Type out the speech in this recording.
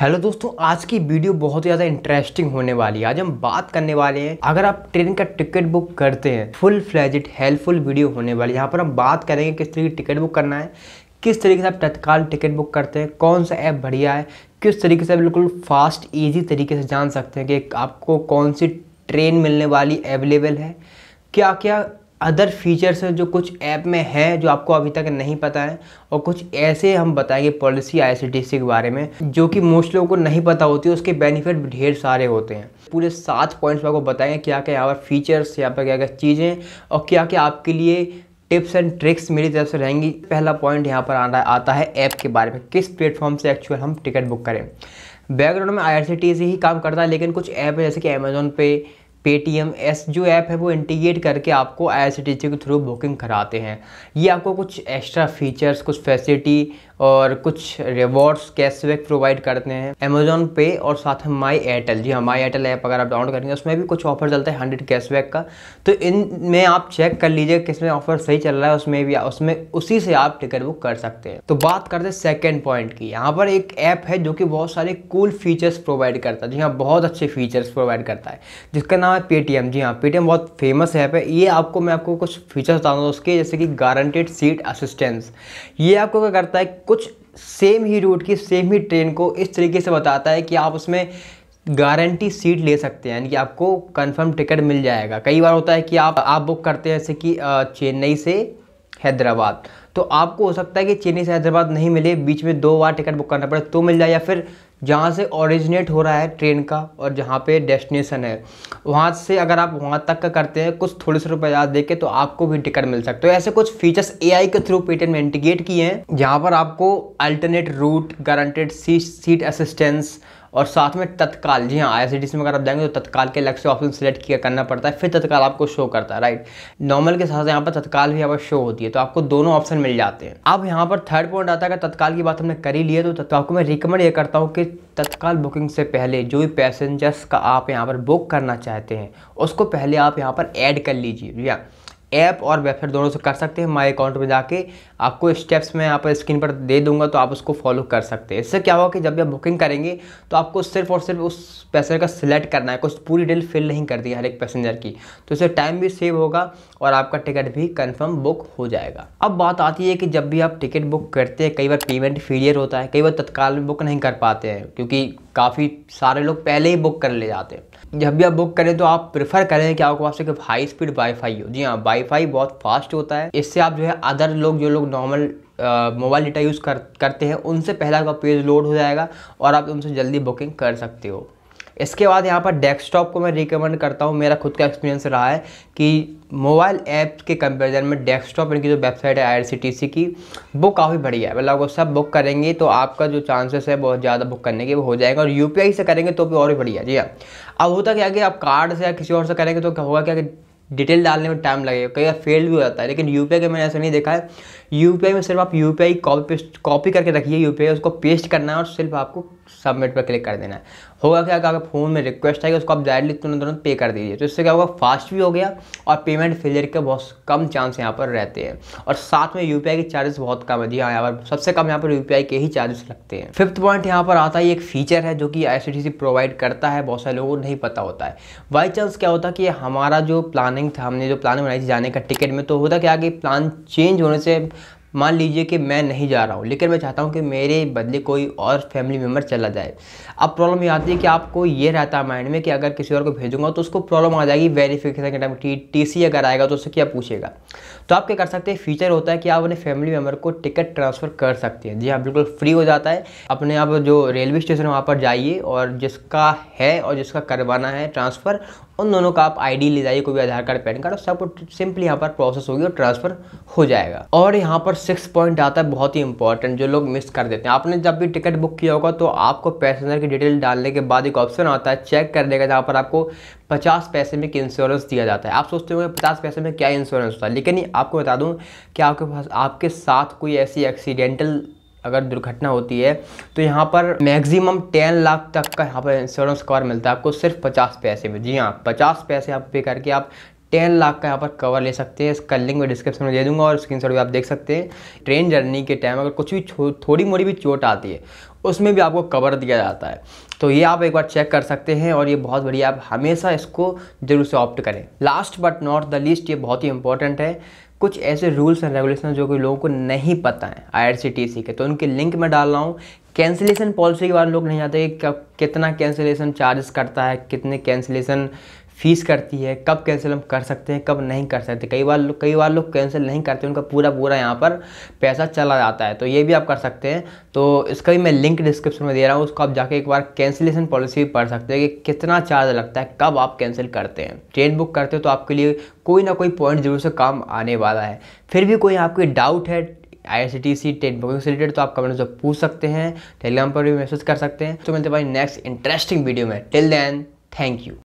hello दोस्तों आज की वीडियो बहुत ही ज़्यादा इंटरेस्टिंग होने वाली है आज हम बात करने वाले हैं अगर आप ट्रेन का टिकट बुक करते हैं फुल फ्लैजिट हेल्पफुल वीडियो होने वाली है यहाँ पर हम बात करेंगे किस तरीके की टिकट बुक करना है किस तरीके से आप तत्काल टिकट बुक करते हैं कौन सा ऐप बढ़िया है किस तरीके से बिल्कुल फास्ट ईजी तरीके से जान सकते हैं कि आपको कौन सी ट्रेन मिलने वाली अवेलेबल है क्या क्या अदर फीचर्स हैं जो कुछ ऐप में है जो आपको अभी तक नहीं पता है और कुछ ऐसे हम बताएंगे पॉलिसी आईसीटीसी के बारे में जो कि मोस्ट लोगों को नहीं पता होती है उसके बेनिफिट ढेर सारे होते हैं पूरे सात पॉइंट्स में आपको बताएंगे क्या क्या यहाँ पर फीचर्स यहाँ पर क्या क्या चीज़ें और क्या क्या आपके लिए टिप्स एंड ट्रिक्स मेरी तरफ से रहेंगी पहला पॉइंट यहाँ पर आना आता है ऐप के बारे में किस प्लेटफॉर्म से एक्चुअल हम टिकट बुक करें बैकग्राउंड में आई ही काम करता है लेकिन कुछ ऐप है जैसे कि अमेज़ोन पे पेटीएम एस जो ऐप है वो इंटीग्रेट करके आपको आई के थ्रू बुकिंग कराते हैं ये आपको कुछ एक्स्ट्रा फीचर्स कुछ फैसिलिटी और कुछ रिवॉर्ड्स कैशबैक प्रोवाइड करते हैं अमेजोन पे और साथ में माई एयरटेल जी हाँ माई एयरटेल ऐप अगर आप डाउनलोड करेंगे उसमें भी कुछ ऑफर चलता है हंड्रेड कैशबैक का तो इन में आप चेक कर लीजिए किसमें ऑफर सही चल रहा है उसमें भी उसमें उसी से आप टिकट बुक कर सकते हैं तो बात करते हैं सेकेंड पॉइंट की यहाँ पर एक ऐप है जो कि बहुत सारे कूल फीचर्स प्रोवाइड करता है जी हाँ बहुत अच्छे फीचर्स प्रोवाइड करता है जिसका नाम हाँ पेटीएम जी हाँ पेटीएम बहुत फेमस ऐप है ये आपको मैं आपको कुछ फीचर्स बता दूँ उसके जैसे कि गारंटेड सीट असिस्टेंस ये आपको क्या करता है कुछ सेम ही रूट की सेम ही ट्रेन को इस तरीके से बताता है कि आप उसमें गारंटी सीट ले सकते हैं यानी कि आपको कंफर्म टिकट मिल जाएगा कई बार होता है कि आप आप बुक करते हैं जैसे कि चेन्नई से हैदराबाद तो आपको हो सकता है कि चेन्नई से हैदराबाद नहीं मिले बीच में दो बार टिकट बुक करना पड़े तो मिल जाए या फिर जहाँ से ओरिजिनेट हो रहा है ट्रेन का और जहाँ पे डेस्टिनेशन है वहाँ से अगर आप वहाँ तक का करते हैं कुछ थोड़े से रुपये याद दे के तो आपको भी टिकट मिल सकता है तो ऐसे कुछ फीचर्स एआई के थ्रू पेटेंट में इंटीग्रेट किए हैं जहाँ पर आपको alternate route guaranteed seat assistance और साथ में तत्काल जी हाँ आई में अगर आप जाएंगे तो तत्काल के अलग से ऑप्शन सेलेक्ट किया करना पड़ता है फिर तत्काल आपको शो करता है राइट नॉर्मल के साथ यहाँ पर तत्काल भी यहाँ शो होती है तो आपको दोनों ऑप्शन मिल जाते हैं अब यहाँ पर थर्ड पॉइंट आता है तत्काल की बात हमने करी ली है तो आपको मैं रिकमेंड ये करता हूँ कि तत्काल बुकिंग से पहले जो भी पैसेंजर्स का आप यहाँ पर बुक करना चाहते हैं उसको पहले आप यहाँ पर ऐड कर लीजिए भैया ऐप और वेबसाइट दोनों से कर सकते हैं माई अकाउंट में जाके आपको स्टेप्स मैं यहाँ पर स्क्रीन पर दे दूंगा तो आप उसको फॉलो कर सकते हैं इससे क्या होगा कि जब भी आप बुकिंग करेंगे तो आपको सिर्फ और सिर्फ उस पैसेंजर का सिलेक्ट करना है कुछ पूरी डिटेल फिल नहीं कर दी हर एक पैसेंजर की तो इससे टाइम भी सेव होगा और आपका टिकट भी कन्फर्म बुक हो जाएगा अब बात आती है कि जब भी आप टिकट बुक करते हैं कई बार पेमेंट फेलियर होता है कई बार तत्काल में बुक नहीं कर पाते हैं क्योंकि काफ़ी सारे लोग पहले ही बुक कर ले जाते हैं जब भी आप बुक करें तो आप प्रेफर करें कि आपके पास एक हाई स्पीड वाईफाई हो जी हाँ वाईफाई बहुत फास्ट होता है इससे आप जो है अदर लोग जो लोग नॉर्मल मोबाइल डेटा यूज़ कर करते हैं उनसे पहला आपका पेज लोड हो जाएगा और आप उनसे जल्दी बुकिंग कर सकते हो इसके बाद यहाँ पर डेस्कटॉप को मैं रिकमेंड करता हूँ मेरा खुद का एक्सपीरियंस रहा है कि मोबाइल ऐप के कंपेरिजन में डेस्कटॉप इनकी जो वेबसाइट है आईआरसीटीसी की वो काफ़ी बढ़िया है मतलब अगर सब बुक करेंगे तो आपका जो चांसेस है बहुत ज़्यादा बुक करने के वो हो जाएगा और यू से करेंगे तो भी और भी बढ़िया जी हाँ अब होता क्या कि आप कार्ड से या किसी और से करेंगे तो होगा क्या कि डिटेल डालने में टाइम लगेगा कई बार फेल भी हो जाता है लेकिन यूपीआई के मैंने ऐसा नहीं देखा है यू में सिर्फ आप यू पी कॉपी कॉपी करके रखिए यू पी उसको पेस्ट करना है और सिर्फ आपको सबमिट पर क्लिक कर देना है होगा क्या कि फ़ोन में रिक्वेस्ट आएगी उसको आप डायरेक्टली तुरंत तुरंत पे कर दीजिए तो इससे क्या होगा फास्ट भी हो गया और पेमेंट फेलियर के बहुत कम चांस यहाँ पर रहते हैं और साथ में यू के चार्जेस बहुत कम है हाँ यहाँ पर सबसे कम यहाँ पर यू के ही चार्जेस लगते हैं फिफ्थ पॉइंट यहाँ पर आता है एक फीचर है जो कि आई प्रोवाइड करता है बहुत सारे लोगों को नहीं पता होता है बाई चांस क्या होता है कि हमारा जो प्लानिंग था हमने जो प्लानिंग बनाई थी जाने का टिकट में तो होता क्या कि प्लान चेंज होने से मान लीजिए कि मैं नहीं जा रहा हूँ लेकिन मैं चाहता हूँ कि मेरे बदले कोई और फैमिली मेम्बर चला जाए अब प्रॉब्लम ये आती है कि आपको ये रहता है माइंड में कि अगर किसी और को भेजूंगा तो उसको प्रॉब्लम आ जाएगी वेरीफिकेशन के टाइम टी टी सी अगर आएगा तो उससे क्या पूछेगा तो आप क्या कर सकते हैं फीचर होता है कि आप अपने फैमिली मेम्बर को टिकट ट्रांसफ़र कर सकते हैं जी हाँ बिल्कुल फ्री हो जाता है अपने आप जो रेलवे स्टेशन वहाँ पर जाइए और जिसका है और जिसका करवाना है ट्रांसफ़र उन दोनों का आप आईडी ले जाइए कोई भी आधार कार्ड पैन कार्ड और सब सिंपली यहाँ पर प्रोसेस होगी और ट्रांसफर हो जाएगा और यहाँ पर सिक्स पॉइंट आता है बहुत ही इंपॉर्टेंट जो लोग मिस कर देते हैं आपने जब भी टिकट बुक किया होगा तो आपको पैसेंजर की डिटेल डालने के बाद एक ऑप्शन आता है चेक करने का जहाँ पर आपको पचास पैसे में एक इंश्योरेंस दिया जाता है आप सोचते होंगे पचास पैसे में क्या इंश्योरेंस होता है लेकिन आपको बता दूँ कि आपके पास आपके साथ कोई ऐसी एक्सीडेंटल अगर दुर्घटना होती है तो यहाँ पर मैक्सिमम टेन लाख तक का यहाँ पर इंश्योरेंस कवर मिलता है आपको सिर्फ पचास पैसे में जी हाँ पचास पैसे आप पे करके आप टेन लाख का यहाँ पर कवर ले सकते हैं इसका लिंक मैं डिस्क्रिप्शन में दे दूंगा और स्क्रीन भी आप देख सकते हैं ट्रेन जर्नी के टाइम अगर कुछ भी थोड़ी मोड़ी भी चोट आती है उसमें भी आपको कवर दिया जाता है तो ये आप एक बार चेक कर सकते हैं और ये बहुत बढ़िया आप हमेशा इसको जरूर से ऑप्ट करें last but not the least ये बहुत ही इंपॉर्टेंट है कुछ ऐसे रूल्स एंड रेगुलेशन जो कि लोगों को नहीं पता है आई के तो उनके लिंक में डाल रहा हूँ कैंसिलेशन पॉलिसी के बारे में लोग नहीं जाते कि कितना कैंसिलेशन चार्जेस करता है कितने कैंसिलेशन फ़ीस करती है कब कैंसिल हम कर सकते हैं कब नहीं कर सकते कई बार लोग कई बार लोग कैंसिल नहीं करते उनका पूरा पूरा यहाँ पर पैसा चला जाता है तो ये भी आप कर सकते हैं तो इसका भी मैं लिंक डिस्क्रिप्शन में दे रहा हूँ उसको आप जाके एक बार कैंसिलेशन पॉलिसी भी पढ़ सकते हैं कि कितना चार्ज लगता है कब आप कैंसिल करते हैं ट्रेन बुक करते हो तो आपके लिए कोई ना कोई पॉइंट जरूर से काम आने वाला है फिर भी कोई आपकी डाउट है I C T C ten booking से रिलेटेड तो आप कमेंट से पूछ सकते हैं टेलीग्राम पर भी मैसेज कर सकते हैं तो मिलते भाई नेक्स्ट इंटरेस्टिंग वीडियो में टिल देन थैंक यू